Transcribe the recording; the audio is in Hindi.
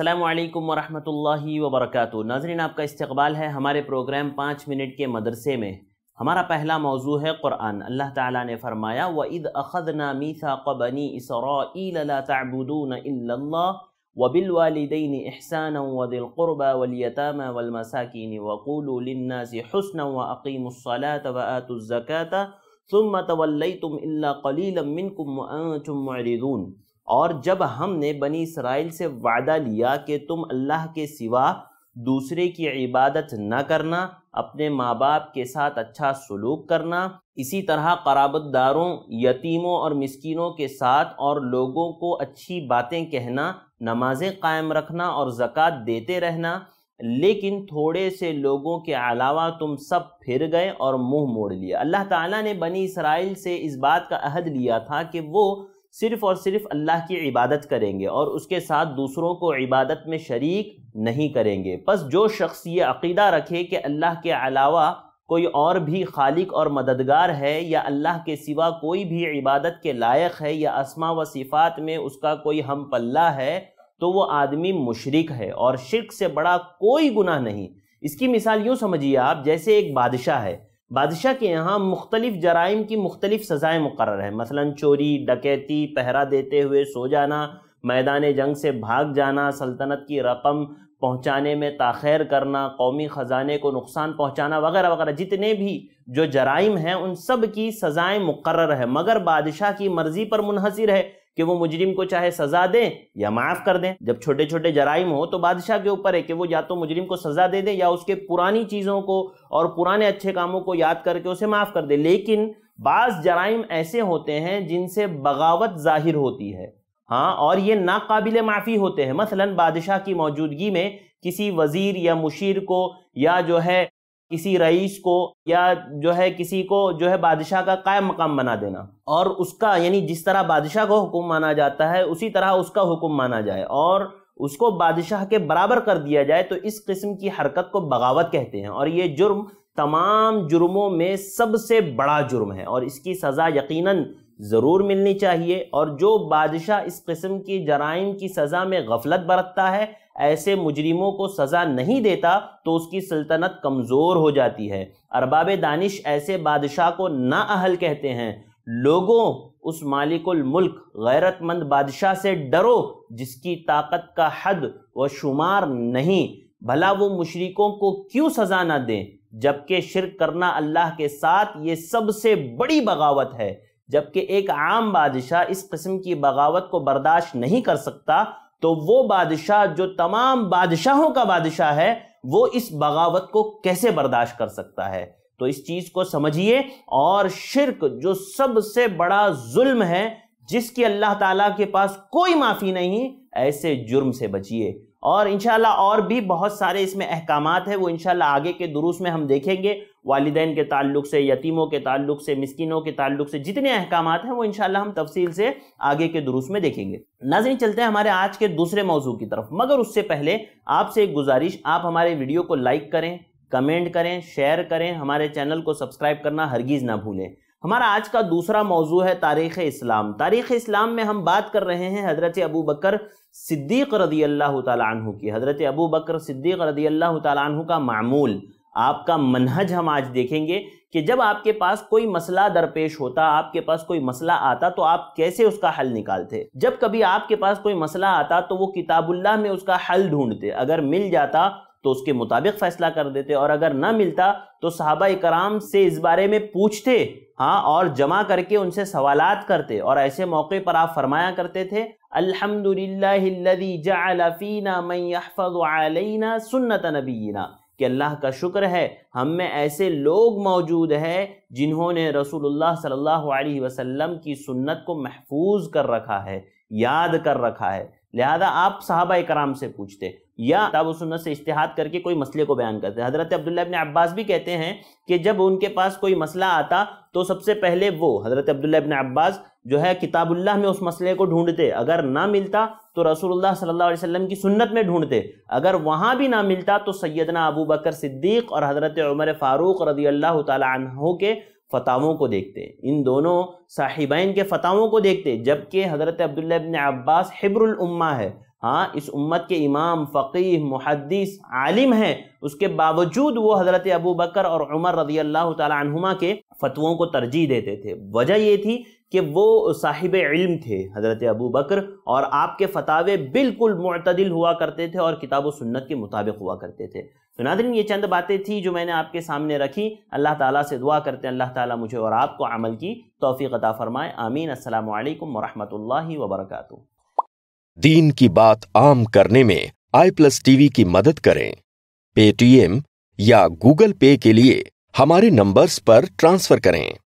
अल्लाम वरहमतुल्लाहि वबरकत नाजरीन आपका इस्तबाल है हमारे प्रोग्राम पाँच मिनट के मदरसे में हमारा पहला मौजू है क़ुरान अल्लाह ताला ने फरमाया व ईद अखद मीसा क़बनी इसरा वबिल वालदेन एहसान वदिलक़ुरब वलियतम वलमसाकिन वक़ूलनासी हसन व अकीमसलात वतुज़क़ात तुम मतवल तुम अल्ला कलीलमिन तुम मरिदून और जब हमने बनी इसराइल से वादा लिया कि तुम अल्लाह के सिवा दूसरे की इबादत न करना अपने माँ बाप के साथ अच्छा सलूक करना इसी तरह कराबतदारों यतीमों और मिसकिनों के साथ और लोगों को अच्छी बातें कहना नमाज़ें कायम रखना और ज़क़़त देते रहना लेकिन थोड़े से लोगों के अलावा तुम सब फिर गए और मुंह मोड़ लिया अल्लाह ताला ने बनी इसराइल से इस बात का अहद लिया था कि वो सिर्फ़ और सिर्फ अल्लाह की इबादत करेंगे और उसके साथ दूसरों को इबादत में शरीक नहीं करेंगे बस जो शख्स ये अकीदा रखे कि अल्लाह के अलावा कोई और भी खालिक और मददगार है या अल्लाह के सिवा कोई भी इबादत के लायक है या आसमा व सिफ़ात में उसका कोई हम पल्ला है तो वो आदमी मुशरक है और शिरक से बड़ा कोई गुनाह नहीं इसकी मिसाल यूँ समझिए आप जैसे एक बादशाह है बादशाह के यहाँ मुख्तलिफ जराइम की मुख्तलिफ सज़ाएँ मुकर है मसला चोरी डकैती पहरा देते हुए सो जाना मैदान जंग से भाग जाना सल्तनत की रकम पहुंचाने में ताखैर करना कौमी ख़जाने को नुकसान पहुंचाना वगैरह वगैरह जितने भी जो जराइम हैं उन सब की सज़ाएँ मुकर है मगर बादशाह की मर्ज़ी पर मुनहसर है कि वो मुजरिम को चाहे सज़ा दें या माफ़ कर दें जब छोटे छोटे जराइम हो तो बादशाह के ऊपर है कि वो या तो मुजरिम को सज़ा दे दें या उसके पुरानी चीज़ों को और पुराने अच्छे कामों को याद करके उसे माफ़ कर दें लेकिन बाज़ जराइम ऐसे होते हैं जिनसे बगावत ज़ाहिर होती है हाँ और ये नाकबिल माफ़ी होते हैं मसलन बादशाह की मौजूदगी में किसी वज़ीर या मुशीर को या जो है किसी रईस को या जो है किसी को जो है बादशाह का कायम मकाम बना देना और उसका यानी जिस तरह बादशाह को हुक्म माना जाता है उसी तरह उसका हुक्म माना जाए और उसको बादशाह के बराबर कर दिया जाए तो इस किस्म की हरकत को बगावत कहते हैं और ये जुर्म तमाम जुर्मों में सबसे बड़ा जुर्म है और इसकी सज़ा यकीनन ज़रूर मिलनी चाहिए और जो बादशाह इस किस्म की जराइम की सज़ा में गफलत बरतता है ऐसे मुजरिमों को सज़ा नहीं देता तो उसकी सल्तनत कमज़ोर हो जाती है अरबाब दानिश ऐसे बादशाह को ना अहल कहते हैं लोगों उस मालिकुल मुल्क गैरतमंद बादशाह से डरो जिसकी ताकत का हद व शुमार नहीं भला वो मुशरकों को क्यों सज़ा ना दें जबकि शिरक करना अल्लाह के साथ ये सबसे बड़ी बगावत है जबकि एक आम बादशाह इस किस्म की बगावत को बर्दाश्त नहीं कर सकता तो वो बादशाह जो तमाम बादशाहों का बादशाह है वो इस बगावत को कैसे बर्दाश्त कर सकता है तो इस चीज को समझिए और शिरक जो सबसे बड़ा जुल्म है जिसकी अल्लाह ताला के पास कोई माफी नहीं ऐसे जुर्म से बचिए और इनशाला और भी बहुत सारे इसमें अहकाम है वो इनशाला आगे के दुरुस्त में हम देखेंगे वालदेन के ताल्लुक से यतीमों के ताल्लुक से मिसकिनों के ताल्लुक से जितने अहकाम हैं वो इंशाल्लाह हम तफसील से आगे के दुरुस में देखेंगे नाजरी चलते हैं हमारे आज के दूसरे मौजू की तरफ मगर उससे पहले आपसे एक गुजारिश आप हमारे वीडियो को लाइक करें कमेंट करें शेयर करें हमारे चैनल को सब्सक्राइब करना हरगिज़ ना भूलें हमारा आज का दूसरा मौजू है तारीख़ इस्लाम तारीख़ इस्लाम में हम बात कर रहे हैं हज़रत अबू बकर सिद्दीक़ रदी अल्लाह तु की हज़रत अबू बकर सिद्दीक़ रदी अल्लाह तु का मामूल आपका मनहज हम आज देखेंगे कि जब आपके पास कोई मसला दरपेश होता आपके पास कोई मसला आता तो आप कैसे उसका हल निकालते जब कभी आपके पास कोई मसला आता तो वो किताबुल्लाह में उसका हल ढूंढते अगर मिल जाता तो उसके मुताबिक फैसला कर देते और अगर ना मिलता तो साहबा कराम से इस बारे में पूछते हाँ और जमा करके उनसे सवालात करते और ऐसे मौके पर आप फरमाया करते थे अल्हम्दुलिल्लाहिल्लज़ी जअला फीना मन यहफज़ु अलैना सुन्नत नबीना कि अल्लाह का शुक्र है हम में ऐसे लोग मौजूद हैं जिन्होंने रसूलुल्लाह सल्लल्लाहु अलैहि वसल्लम की सुन्नत को महफूज कर रखा है याद कर रखा है लिहाजा आप साहबा कराम से पूछते या ताब सुन्नत से इश्तिहाद करके कोई मसले को बयान करते हज़रत अब्दुल्ला अबिन अब्बास भी कहते हैं कि जब उनके पास कोई मसला आता तो सबसे पहले वो हज़रत अब्दुल्ला इबन अब्बास जो है किताबुल्लाह में उस मसले को ढूंढते अगर ना मिलता तो रसूलुल्लाह सल्लल्लाहु अलैहि वसल्लम की सुन्नत में ढूंढते अगर वहाँ भी ना मिलता तो सैदना अबू बकर सिद्दीक़ और हज़रत उमर फ़ारूक रदी अल्लाह तहों के फतावों को देखते इन दोनों साहिबाइन के फतावों को देखते जबकि हज़रत अब्दुल्ला अब्बास हिब्रुल उम्मा है हाँ इस उम्मत के इमाम फ़कीह मुहदस आलिम हैं उसके बावजूद वो हज़रत अबू बकर और उमर रजी अल्लाह तुमा के फतवों को तरजीह देते थे वजह ये थी कि वो साहिब इल्म थे हज़रत अबू बकर और आपके फतावे बिल्कुल मतदिल हुआ करते थे और किताब व सुन्नत के मुताबिक हुआ करते थे तो नादरीन ये चंद बातें थी जो मैंने आपके सामने रखी अल्लाह ताला से दुआ करते हैं अल्लाह ताला मुझे और आपको अमल की तोफ़ी अता फ़रमाए आमीन अल्लाम वरहमल वबरक दीन की बात आम करने में आई प्लस वी की मदद करें पेटीएम या गूगल पे के लिए हमारे नंबर्स पर ट्रांसफ़र करें